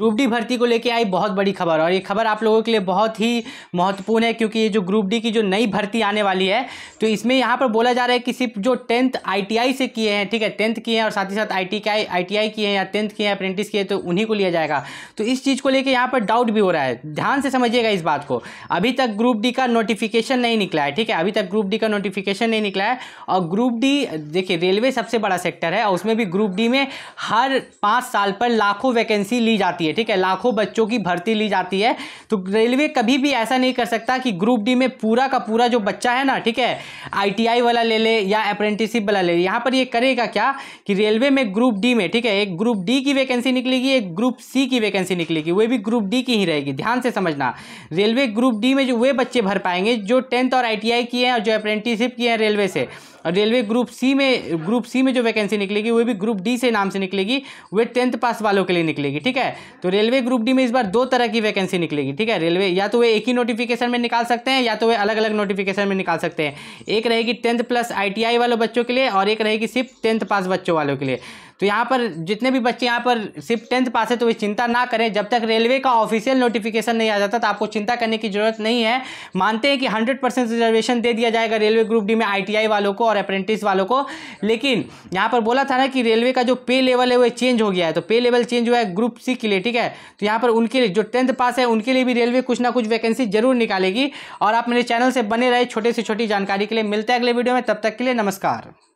group D भर्ती को लेके आई बहुत बड़ी खबर और ये खबर आप लोगों के लिए बहुत ही महत्वपूर्ण है क्योंकि ये जो ग्रुप डी की जो नई भर्ती आने वाली है तो इसमें यहाँ पर बोला जा रहा है कि सिर्फ जो टेंथ आईटीआई से किए हैं ठीक है टेंथ किए हैं और साथ ही साथ आई टी आई किए हैं या टेंथ किए हैं अप्रेंटिस किए तो उन्हीं को लिया जाएगा तो इस चीज़ को लेकर यहाँ पर डाउट भी हो रहा है ध्यान से समझिएगा इस बात को अभी तक ग्रुप डी का नोटिफिकेशन नहीं निकला है ठीक है अभी तक ग्रुप डी का नोटिफिकेशन नहीं निकला है और ग्रुप डी देखिए रेलवे सबसे बड़ा सेक्टर है और उसमें भी ग्रुप डी में हर पाँच साल पर लाखों वैकेंसी ली जाती है है ठीक है लाखों बच्चों की भर्ती ली जाती है तो रेलवे कभी भी ऐसा नहीं कर सकता कि ग्रुप डी में पूरा का पूरा जो बच्चा है ना ठीक है आईटीआई वाला ले ले या अप्रेंटिसिप वाला ले यहाँ पर ये करेगा क्या कि रेलवे में ग्रुप डी में ठीक है एक ग्रुप डी की वैकेंसी निकलेगी एक ग्रुप सी की वैकेंसी निकलेगी वह भी ग्रुप डी की ही रहेगी ध्यान से समझना रेलवे ग्रुप डी में जो वे बच्चे भर पाएंगे जो टेंथ और आई किए हैं और जो अप्रेंटिसिप किए हैं रेलवे से और रेलवे ग्रुप सी में ग्रुप सी में जो वैकेंसी निकलेगी वो भी ग्रुप डी से नाम से निकलेगी वे टेंथ पास वालों के लिए निकलेगी ठीक है तो रेलवे ग्रुप डी में इस बार दो तरह की वैकेंसी निकलेगी ठीक है रेलवे या तो वे एक ही नोटिफिकेशन में निकाल सकते हैं या तो वे अलग अलग नोटिफिकेशन में निकाल सकते हैं एक रहेगी टेंथ प्लस आई वालों बच्चों के लिए और एक रहेगी सिर्फ टेंथ पास बच्चों वालों के लिए तो यहाँ पर जितने भी बच्चे यहाँ पर सिर्फ टेंथ पास है तो वे चिंता ना करें जब तक रेलवे का ऑफिशियल नोटिफिकेशन नहीं आ जाता तो आपको चिंता करने की ज़रूरत नहीं है मानते हैं कि हंड्रेड परसेंट रिजर्वेशन दे दिया जाएगा रेलवे ग्रुप डी में आई वालों को और अप्रेंटिस वालों को लेकिन यहाँ पर बोला था ना कि रेलवे का जो पे लेवल है वो चेंज हो गया है तो पे लेवल चेंज हुआ है ग्रुप सी के लिए ठीक है तो यहाँ पर उनके लिए जो टेंथ पास है उनके लिए भी रेलवे कुछ ना कुछ वैकेंसी जरूर निकालेगी और आप मेरे चैनल से बने रहे छोटे से छोटी जानकारी के लिए मिलते हैं अगले वीडियो में तब तक के लिए नमस्कार